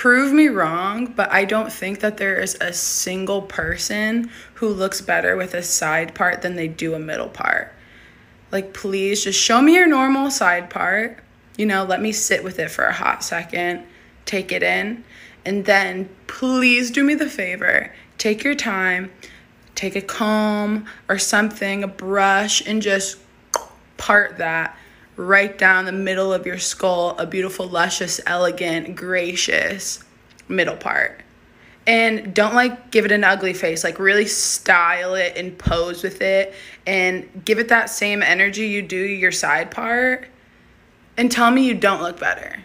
prove me wrong, but I don't think that there is a single person who looks better with a side part than they do a middle part. Like, please just show me your normal side part. You know, let me sit with it for a hot second, take it in, and then please do me the favor. Take your time, take a comb or something, a brush, and just part that right down the middle of your skull, a beautiful, luscious, elegant, gracious middle part. And don't like give it an ugly face, like really style it and pose with it and give it that same energy you do your side part. And tell me you don't look better.